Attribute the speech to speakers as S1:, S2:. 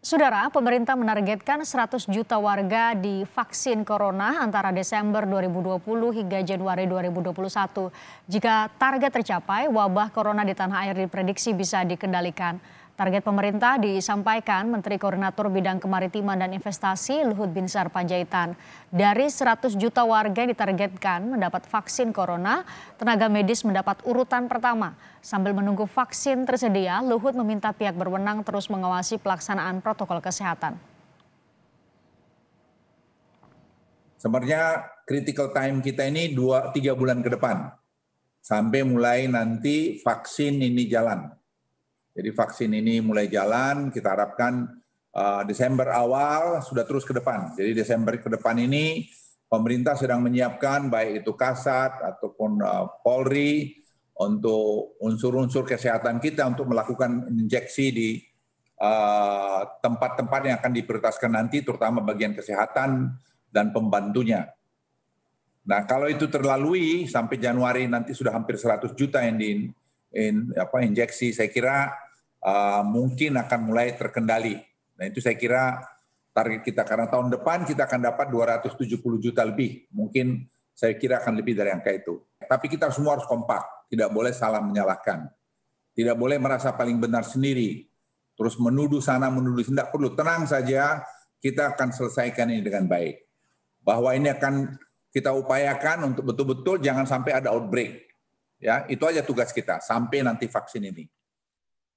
S1: Saudara, pemerintah menargetkan 100 juta warga divaksin corona antara Desember 2020 hingga Januari 2021. Jika target tercapai, wabah corona di tanah air diprediksi bisa dikendalikan. Target pemerintah disampaikan Menteri Koordinator Bidang Kemaritiman dan Investasi Luhut Binsar Panjaitan. Dari 100 juta warga ditargetkan mendapat vaksin corona, tenaga medis mendapat urutan pertama. Sambil menunggu vaksin tersedia, Luhut meminta pihak berwenang terus mengawasi pelaksanaan protokol kesehatan.
S2: Sebenarnya critical time kita ini 2 3 bulan ke depan. Sampai mulai nanti vaksin ini jalan jadi vaksin ini mulai jalan, kita harapkan uh, Desember awal sudah terus ke depan. Jadi Desember ke depan ini pemerintah sedang menyiapkan baik itu Kasat ataupun uh, Polri untuk unsur-unsur kesehatan kita untuk melakukan injeksi di eh, tempat-tempat uh, yang akan diprioritaskan nanti, terutama bagian kesehatan dan pembantunya. Nah, kalau itu terlalui sampai Januari nanti sudah hampir 100 juta yang di in, apa, injeksi, saya kira uh, mungkin akan mulai terkendali. Nah itu saya kira target kita karena tahun depan kita akan dapat 270 juta lebih. Mungkin saya kira akan lebih dari angka itu. Tapi kita semua harus kompak, tidak boleh salah menyalahkan. Tidak boleh merasa paling benar sendiri. Terus menuduh sana, menuduh sini, tidak perlu. Tenang saja, kita akan selesaikan ini dengan baik. Bahwa ini akan kita upayakan untuk betul-betul jangan sampai ada outbreak Ya, itu aja tugas kita sampai nanti vaksin ini.